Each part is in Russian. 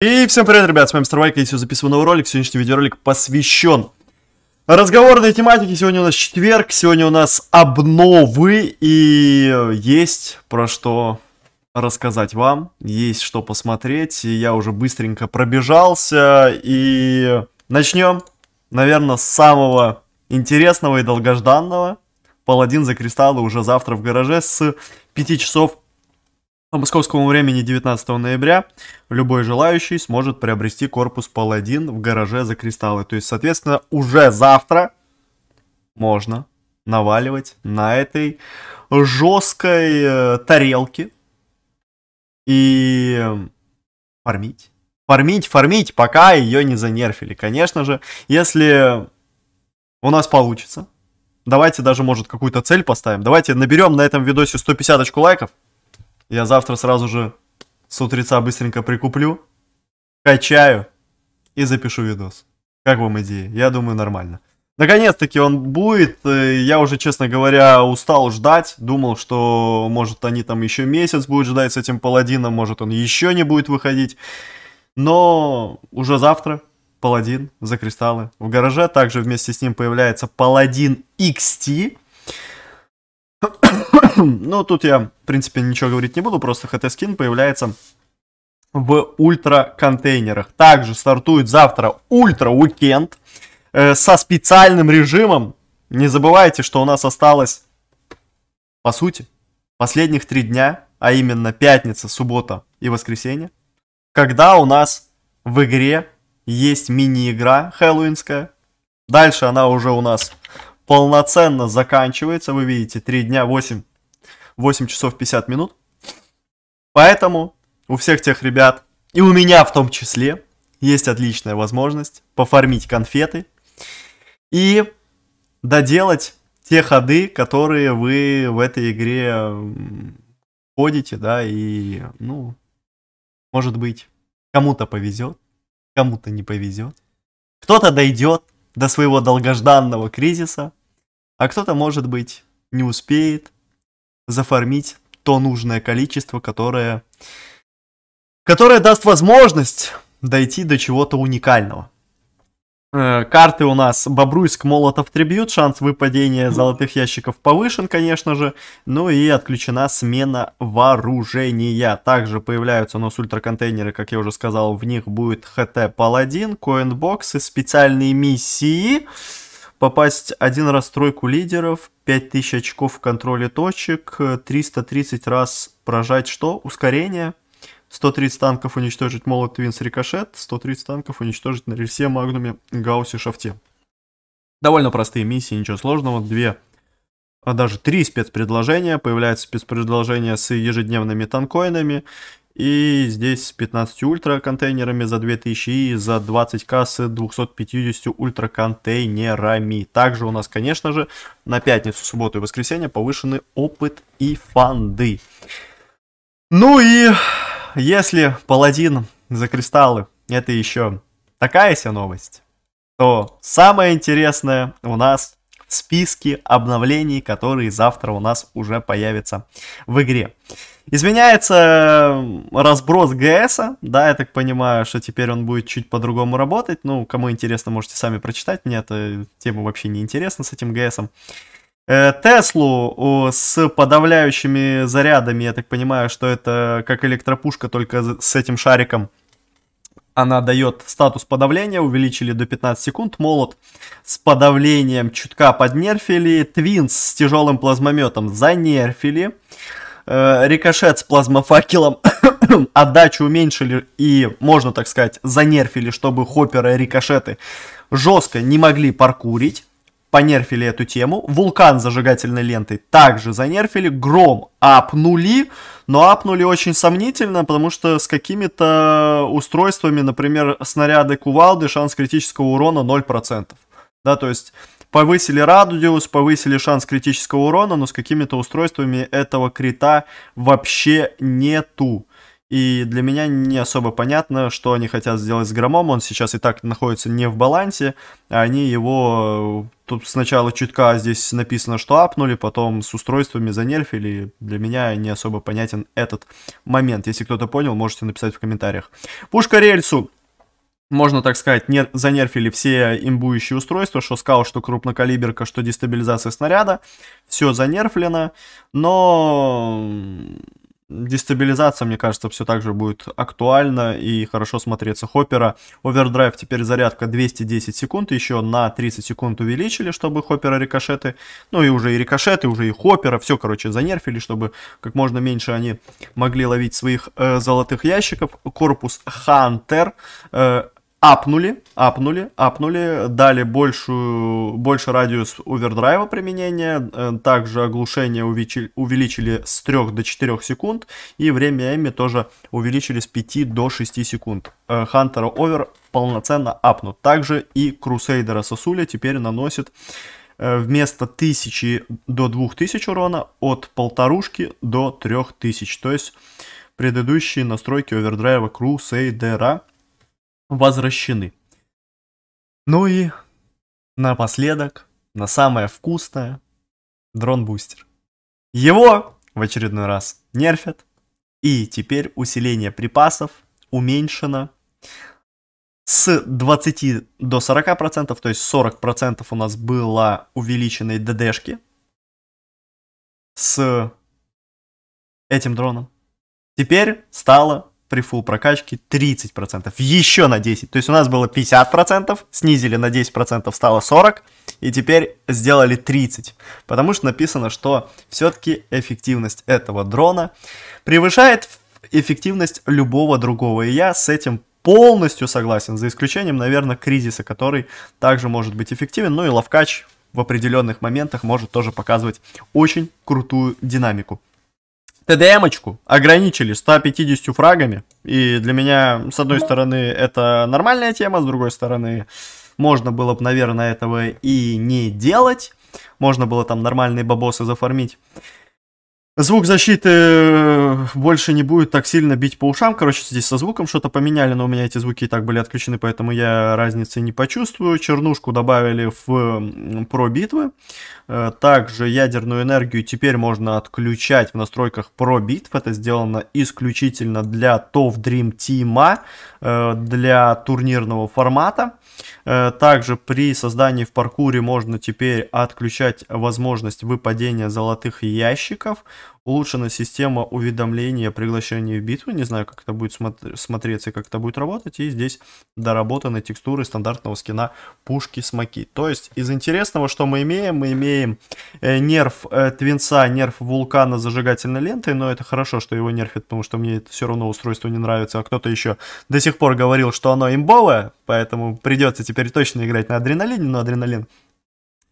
И всем привет, ребят, с вами Мистер Вайк, и сегодня записываю новый ролик. Сегодняшний видеоролик посвящен разговорной тематике. Сегодня у нас четверг, сегодня у нас обновы, и есть про что рассказать вам, есть что посмотреть. И я уже быстренько пробежался, и начнем, наверное, с самого интересного и долгожданного. Паладин за кристаллы уже завтра в гараже с 5 часов по московскому времени 19 ноября любой желающий сможет приобрести корпус Паладин в гараже за кристаллы. То есть, соответственно, уже завтра можно наваливать на этой жесткой э, тарелке и фармить. Фармить, фармить, пока ее не занерфили. Конечно же, если у нас получится, давайте даже, может, какую-то цель поставим. Давайте наберем на этом видосе 150 очку лайков. Я завтра сразу же с утреца быстренько прикуплю, качаю и запишу видос. Как вам идея? Я думаю, нормально. Наконец-таки он будет. Э, я уже, честно говоря, устал ждать. Думал, что, может, они там еще месяц будут ждать с этим паладином, может, он еще не будет выходить. Но уже завтра паладин за кристаллы в гараже. Также вместе с ним появляется паладин XT ну, тут я, в принципе, ничего говорить не буду, просто HT-скин появляется в ультра-контейнерах. Также стартует завтра ультра-уикенд э, со специальным режимом. Не забывайте, что у нас осталось, по сути, последних три дня, а именно пятница, суббота и воскресенье, когда у нас в игре есть мини-игра хэллоуинская. Дальше она уже у нас полноценно заканчивается. Вы видите, 3 дня, 8, 8 часов 50 минут. Поэтому у всех тех ребят, и у меня в том числе, есть отличная возможность пофармить конфеты и доделать те ходы, которые вы в этой игре ходите, да, и, ну, может быть, кому-то повезет, кому-то не повезет. Кто-то дойдет до своего долгожданного кризиса, а кто-то, может быть, не успеет зафармить то нужное количество, которое, которое даст возможность дойти до чего-то уникального. Э, карты у нас Бобруйск, Молотов, Трибют, шанс выпадения золотых ящиков повышен, конечно же, ну и отключена смена вооружения. Также появляются у нас ультраконтейнеры, как я уже сказал, в них будет ХТ Паладин, Коинбоксы, специальные миссии, э, попасть один раз в тройку лидеров, 5000 очков в контроле точек, 330 раз прожать что? Ускорение, 130 танков уничтожить молот Твинс Рикошет, 130 танков уничтожить на рельсе, Магнуме, Гауссе, Шафте. Довольно простые миссии, ничего сложного, две, а даже три спецпредложения. появляются спецпредложения с ежедневными танкоинами, и здесь с 15 ультра контейнерами за 2000 и за 20 кассы 250 ультра контейнерами. Также у нас, конечно же, на пятницу, субботу и воскресенье повышены опыт и фанды. Ну и если паладин за кристаллы это еще такая себе новость, то самое интересное у нас списке обновлений, которые завтра у нас уже появятся в игре. Изменяется э, разброс ГС, да, я так понимаю, что теперь он будет чуть по-другому работать. Ну, кому интересно, можете сами прочитать, мне эта тема вообще не интересна с этим ГСом. Э, Теслу с подавляющими зарядами, я так понимаю, что это как электропушка, только с этим шариком – она дает статус подавления, увеличили до 15 секунд, молот с подавлением чутка поднерфили, твинс с тяжелым плазмометом занерфили, э, рикошет с плазмофакелом отдачу уменьшили и, можно так сказать, занерфили, чтобы хопперы и рикошеты жестко не могли паркурить понерфили эту тему. Вулкан зажигательной лентой также занерфили. Гром апнули, но апнули очень сомнительно, потому что с какими-то устройствами, например, снаряды кувалды, шанс критического урона 0%. Да, то есть повысили радиус, повысили шанс критического урона, но с какими-то устройствами этого крита вообще нету. И для меня не особо понятно, что они хотят сделать с Громом. Он сейчас и так находится не в балансе. А они его... Тут сначала чутка здесь написано, что апнули, потом с устройствами занерфили. Для меня не особо понятен этот момент. Если кто-то понял, можете написать в комментариях. Пушка рельсу можно так сказать, не занерфили все имбующие устройства, что скал, что крупнокалиберка, что дестабилизация снаряда. Все занерфлено, но Дестабилизация, мне кажется, все так же будет актуальна и хорошо смотреться Хоппера. Овердрайв теперь зарядка 210 секунд, еще на 30 секунд увеличили, чтобы Хоппера рикошеты, ну и уже и рикошеты, уже и Хоппера, все, короче, занерфили, чтобы как можно меньше они могли ловить своих э, золотых ящиков. Корпус Хантер, э, апнули, апнули, апнули, дали большую, больше радиус овердрайва применения, э, также оглушение увеличили, увеличили с 3 до 4 секунд, и время Эми тоже увеличили с 5 до 6 секунд. Э, Хантера Овер полноценно апнут. Также и Крусейдера Сосуля теперь наносит э, вместо 1000 до 2000 урона от полторушки до 3000. То есть предыдущие настройки овердрайва Крусейдера – возвращены. Ну и напоследок, на самое вкусное, дрон-бустер. Его в очередной раз нерфят, и теперь усиление припасов уменьшено с 20 до 40%, то есть 40% у нас было увеличенной ДДшки с этим дроном. Теперь стало при full прокачке 30%, еще на 10%. То есть у нас было 50%, снизили на 10%, стало 40%, и теперь сделали 30%. Потому что написано, что все-таки эффективность этого дрона превышает эффективность любого другого. И я с этим полностью согласен, за исключением, наверное, кризиса, который также может быть эффективен. Ну и ловкач в определенных моментах может тоже показывать очень крутую динамику. ТДМочку ограничили 150 фрагами. И для меня, с одной ну. стороны, это нормальная тема, с другой стороны, можно было бы, наверное, этого и не делать. Можно было там нормальные бабосы зафармить. Звук защиты Э, больше не будет так сильно бить по ушам. Короче, здесь со звуком что-то поменяли, но у меня эти звуки и так были отключены, поэтому я разницы не почувствую. Чернушку добавили в про битвы. Э, также ядерную энергию теперь можно отключать в настройках про битв. Это сделано исключительно для ТОВ Dream Team, а, э, для турнирного формата. Также при создании в паркуре можно теперь отключать возможность выпадения золотых ящиков улучшена система уведомления приглашения в битву. Не знаю, как это будет смотреться как это будет работать. И здесь доработаны текстуры стандартного скина пушки с маки. То есть из интересного, что мы имеем, мы имеем э, нерв э, Твинца, нерв Вулкана зажигательной лентой. Но это хорошо, что его нерфит, потому что мне это все равно устройство не нравится. А кто-то еще до сих пор говорил, что оно имбовое. Поэтому придется теперь точно играть на адреналине, но адреналин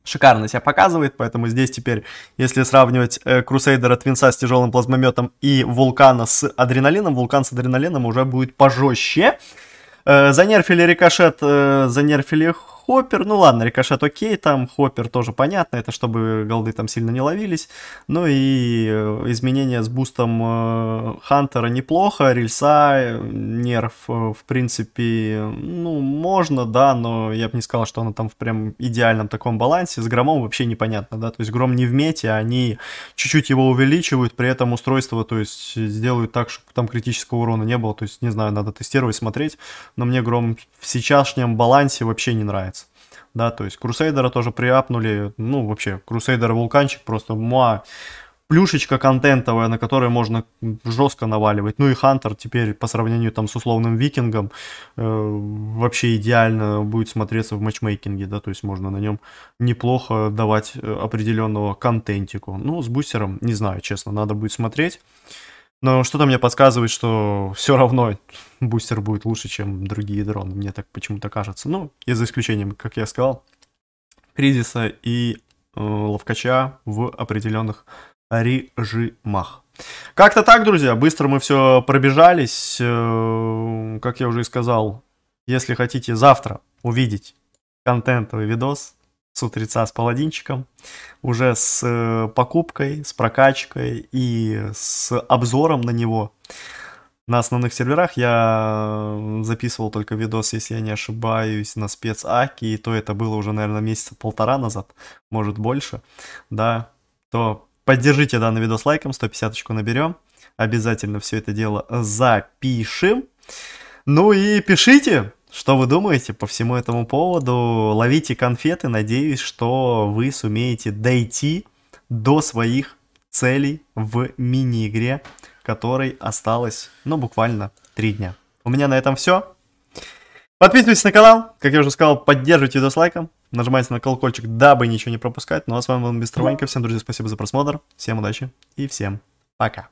шикарно себя показывает, поэтому здесь теперь, если сравнивать э, Крусейдера Твинса с тяжелым плазмометом и Вулкана с адреналином, Вулкан с адреналином уже будет пожестче. Э, занерфили Рикошет, э, занерфили Хоппер, ну ладно, рикошет окей, там Хоппер тоже понятно, это чтобы голды там сильно не ловились. Ну и э, изменения с бустом э, Хантера неплохо, рельса, э, нерв, в принципе, ну, можно, да, но я бы не сказал, что она там в прям идеальном таком балансе. С громом вообще непонятно, да, то есть гром не в мете, а они чуть-чуть его увеличивают, при этом устройство, то есть сделают так, чтобы там критического урона не было, то есть, не знаю, надо тестировать, смотреть, но мне гром в сейчасшнем балансе вообще не нравится конец. Да, то есть Крусейдера тоже приапнули, ну вообще, Крусейдер вулканчик просто муа, плюшечка контентовая, на которой можно жестко наваливать. Ну и Хантер теперь по сравнению там с условным Викингом э, вообще идеально будет смотреться в матчмейкинге, да, то есть можно на нем неплохо давать э, определенного контентику. Ну, с бустером, не знаю, честно, надо будет смотреть. Но что-то мне подсказывает, что все равно бустер будет лучше, чем другие дроны. Мне так почему-то кажется. Ну, и за исключением, как я сказал, кризиса и э, ловкача в определенных режимах. Как-то так, друзья. Быстро мы все пробежались. Э, как я уже и сказал, если хотите завтра увидеть контентовый видос, с утреца с паладинчиком, уже с э, покупкой, с прокачкой и с обзором на него. На основных серверах я э, записывал только видос, если я не ошибаюсь, на спецаки, и то это было уже, наверное, месяца полтора назад, может больше, да, то поддержите данный видос лайком, 150 очку наберем, обязательно все это дело запишем. Ну и пишите, что вы думаете по всему этому поводу? Ловите конфеты, надеюсь, что вы сумеете дойти до своих целей в мини-игре, которой осталось, ну, буквально 3 дня. У меня на этом все. Подписывайтесь на канал, как я уже сказал, поддерживайте видос лайком, нажимайте на колокольчик, дабы ничего не пропускать. Ну а с вами был Мистер Ванька, всем, друзья, спасибо за просмотр, всем удачи и всем пока.